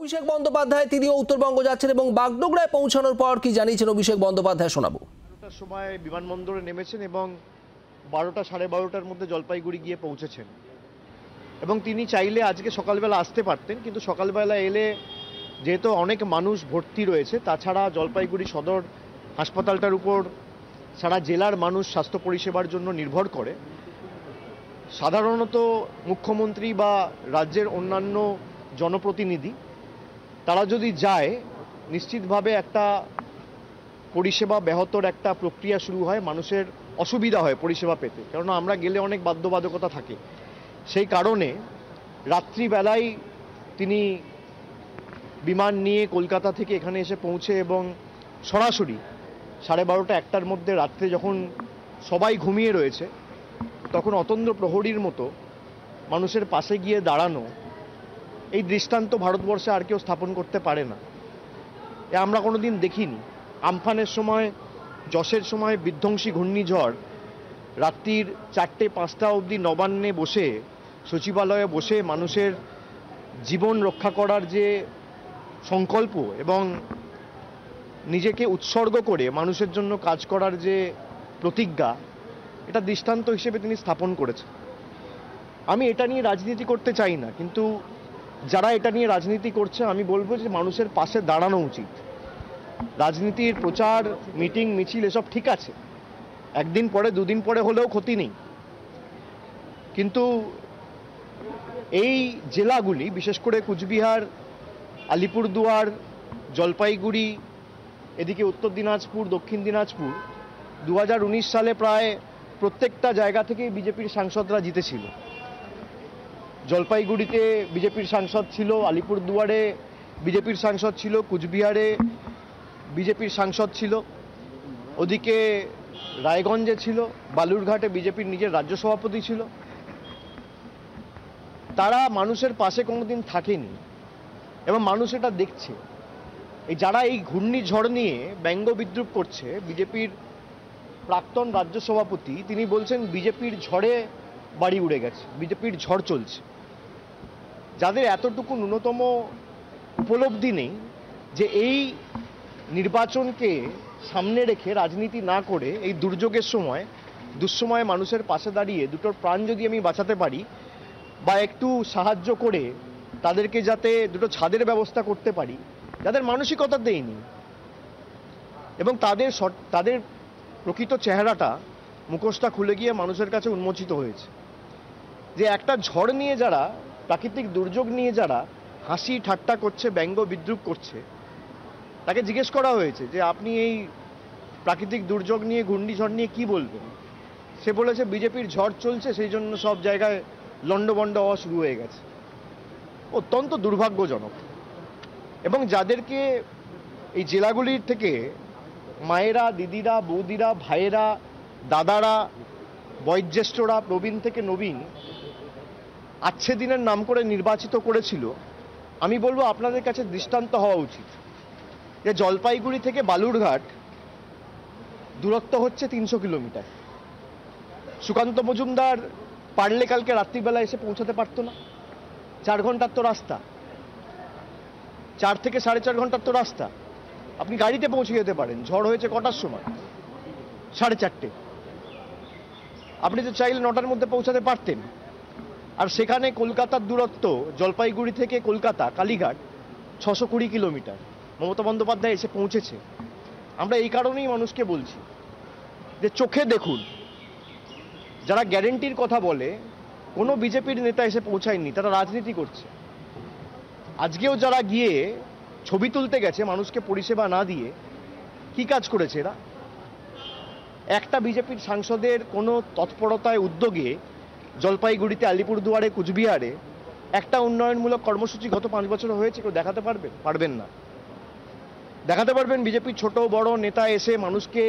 অভিষেক বন্দ্যোপাধ্যায় তিনিও উত্তরবঙ্গ যাচ্ছেন এবং বাগডোগরায় পৌঁছানোর পর কি জানিয়েছেন অভিষেক বন্দ্যোপাধ্যায় শোনাবো সময় বিমানবন্দরে নেমেছেন এবং বারোটা সাড়ে বারোটার মধ্যে জলপাইগুড়ি গিয়ে পৌঁছেছেন এবং তিনি চাইলে আজকে সকালবেলা আসতে পারতেন কিন্তু সকালবেলা এলে যেহেতু অনেক মানুষ ভর্তি রয়েছে তাছাড়া জলপাইগুড়ি সদর হাসপাতালটার উপর সারা জেলার মানুষ স্বাস্থ্য পরিষেবার জন্য নির্ভর করে সাধারণত মুখ্যমন্ত্রী বা রাজ্যের অন্যান্য জনপ্রতিনিধি তারা যদি যায় নিশ্চিতভাবে একটা পরিষেবা ব্যাহতর একটা প্রক্রিয়া শুরু হয় মানুষের অসুবিধা হয় পরিষেবা পেতে কেননা আমরা গেলে অনেক বাধ্যবাধকতা থাকে সেই কারণে রাত্রিবেলায় তিনি বিমান নিয়ে কলকাতা থেকে এখানে এসে পৌঁছে এবং সরাসরি সাড়ে বারোটা একটার মধ্যে রাত্রে যখন সবাই ঘুমিয়ে রয়েছে তখন অতন্দ্র প্রহরীর মতো মানুষের পাশে গিয়ে দাঁড়ানো এই দৃষ্টান্ত ভারতবর্ষে আর কেউ স্থাপন করতে পারে না এ আমরা কোনো দিন দেখিনি আমফানের সময় যশের সময় বিধ্বংসী ঘূর্ণিঝড় রাত্রির চারটে পাঁচটা অবধি নবান্নে বসে সচিবালয়ে বসে মানুষের জীবন রক্ষা করার যে সংকল্প এবং নিজেকে উৎসর্গ করে মানুষের জন্য কাজ করার যে প্রতিজ্ঞা এটা দৃষ্টান্ত হিসেবে তিনি স্থাপন করেছেন আমি এটা নিয়ে রাজনীতি করতে চাই না কিন্তু যারা এটা নিয়ে রাজনীতি করছে আমি বলবো যে মানুষের পাশে দাঁড়ানো উচিত রাজনীতির প্রচার মিটিং মিছিল এসব ঠিক আছে একদিন পরে দুদিন পরে হলেও ক্ষতি নেই কিন্তু এই জেলাগুলি বিশেষ করে কুচবিহার আলিপুরদুয়ার জলপাইগুড়ি এদিকে উত্তর দিনাজপুর দক্ষিণ দিনাজপুর দু সালে প্রায় প্রত্যেকটা জায়গা থেকেই বিজেপির সাংসদরা জিতেছিল জলপাইগুড়িতে বিজেপির সাংসদ ছিল আলিপুরদুয়ারে বিজেপির সাংসদ ছিল কুচবিহারে বিজেপির সাংসদ ছিল ওদিকে রায়গঞ্জে ছিল বালুরঘাটে বিজেপির নিজের রাজ্য সভাপতি ছিল তারা মানুষের পাশে কোনোদিন থাকেনি এবং মানুষ এটা দেখছে এই যারা এই ঘূর্ণিঝড় নিয়ে ব্যঙ্গ বিদ্রুপ করছে বিজেপির প্রাক্তন রাজ্য সভাপতি তিনি বলছেন বিজেপির ঝড়ে বাড়ি উড়ে গেছে বিজেপির ঝড় চলছে যাদের এতটুকু ন্যূনতম উপলব্ধি নেই যে এই নির্বাচনকে সামনে রেখে রাজনীতি না করে এই দুর্যোগের সময় দুঃসময়ে মানুষের পাশে দাঁড়িয়ে দুটোর প্রাণ যদি আমি বাঁচাতে পারি বা একটু সাহায্য করে তাদেরকে যাতে দুটো ছাদের ব্যবস্থা করতে পারি যাদের মানসিকতা দেয়নি এবং তাদের তাদের প্রকৃত চেহারাটা মুখোশটা খুলে গিয়ে মানুষের কাছে উন্মোচিত হয়েছে যে একটা ঝড় নিয়ে যারা প্রাকৃতিক দুর্যোগ নিয়ে যারা হাসি ঠাট্টা করছে ব্যঙ্গ বিদ্রুপ করছে তাকে জিজ্ঞেস করা হয়েছে যে আপনি এই প্রাকৃতিক দুর্যোগ নিয়ে ঘূর্ণিঝড় নিয়ে কি বলবেন সে বলেছে বিজেপির ঝড় চলছে সেই জন্য সব জায়গায় লণ্ডবণ্ড হওয়া শুরু হয়ে গেছে অত্যন্ত দুর্ভাগ্যজনক এবং যাদেরকে এই জেলাগুলির থেকে মায়েরা দিদিরা বৌদিরা ভাইয়েরা দাদারা বয়োজ্যেষ্ঠরা প্রবীণ থেকে নবীন আচ্ছে দিনের নাম করে নির্বাচিত করেছিল আমি বলবো আপনাদের কাছে দৃষ্টান্ত হওয়া উচিত যে জলপাইগুড়ি থেকে বালুরঘাট দূরত্ব হচ্ছে তিনশো কিলোমিটার সুকান্ত মজুমদার পারলে কালকে রাত্রিবেলা এসে পৌঁছাতে পারতো না চার ঘন্টার তো রাস্তা চার থেকে সাড়ে চার ঘন্টার তো রাস্তা আপনি গাড়িতে পৌঁছে যেতে পারেন ঝড় হয়েছে কটার সময় সাড়ে চারটে আপনি তো চাইলে নটার মধ্যে পৌঁছাতে পারতেন আর সেখানে কলকাতার দূরত্ব জলপাইগুড়ি থেকে কলকাতা কালীঘাট ছশো কুড়ি কিলোমিটার মমতা বন্দ্যোপাধ্যায় এসে পৌঁছেছে আমরা এই কারণেই মানুষকে বলছি যে চোখে দেখুন যারা গ্যারেন্টির কথা বলে কোনো বিজেপির নেতা এসে পৌঁছায়নি তারা রাজনীতি করছে আজকেও যারা গিয়ে ছবি তুলতে গেছে মানুষকে পরিষেবা না দিয়ে কি কাজ করেছে এরা একটা বিজেপির সাংসদের কোনো তৎপরতায় উদ্যোগে জলপাইগুড়িতে আলিপুরদুয়ারে কুচবিহারে একটা উন্নয়নমূলক কর্মসূচি গত পাঁচ বছর হয়েছে কেউ দেখাতে পারবেন পারবেন না দেখাতে পারবেন বিজেপির ছোট বড় নেতা এসে মানুষকে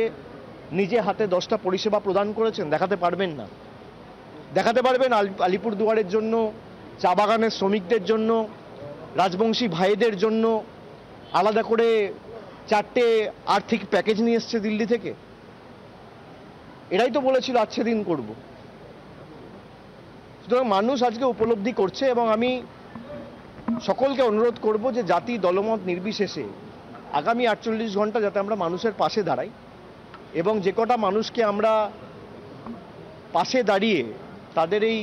নিজে হাতে দশটা পরিষেবা প্রদান করেছেন দেখাতে পারবেন না দেখাতে পারবেন আলিপুর দুয়ারের জন্য চা বাগানের শ্রমিকদের জন্য রাজবংশী ভাইদের জন্য আলাদা করে চারটে আর্থিক প্যাকেজ নিয়ে এসছে দিল্লি থেকে এরাই তো বলেছিল আচ্ছা দিন করবো সুতরাং মানুষ আজকে উপলব্ধি করছে এবং আমি সকলকে অনুরোধ করব যে জাতি দলমত নির্বিশেষে আগামী আটচল্লিশ ঘন্টা যাতে আমরা মানুষের পাশে দাঁড়াই এবং যে কটা মানুষকে আমরা পাশে দাঁড়িয়ে তাদের এই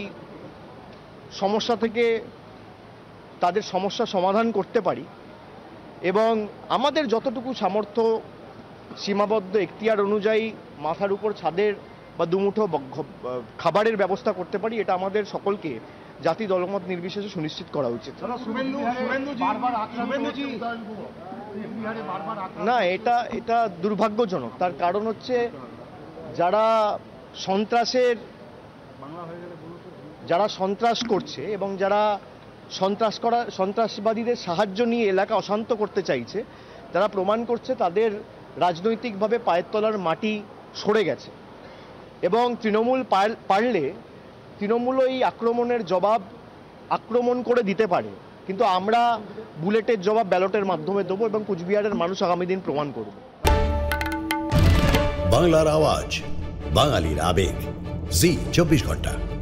সমস্যা থেকে তাদের সমস্যা সমাধান করতে পারি এবং আমাদের যতটুকু সামর্থ্য সীমাবদ্ধ এখতিয়ার অনুযায়ী মাথার উপর ছাদের বা দুমুঠো খাবারের ব্যবস্থা করতে পারি এটা আমাদের সকলকে জাতি দলমত নির্বিশেষে সুনিশ্চিত করা উচিত না এটা এটা দুর্ভাগ্যজনক তার কারণ হচ্ছে যারা সন্ত্রাসের যারা সন্ত্রাস করছে এবং যারা সন্ত্রাস করা সন্ত্রাসবাদীদের সাহায্য নিয়ে এলাকা অশান্ত করতে চাইছে তারা প্রমাণ করছে তাদের রাজনৈতিকভাবে পায়ের তলার মাটি সরে গেছে এবং তৃণমূল পারলে তৃণমূল এই আক্রমণের জবাব আক্রমণ করে দিতে পারে কিন্তু আমরা বুলেটের জবাব ব্যালটের মাধ্যমে দেবো এবং কুচবিহারের মানুষ আগামী দিন প্রমাণ করব বাংলার আওয়াজ বাঙালির আবেগ জি চব্বিশ ঘন্টা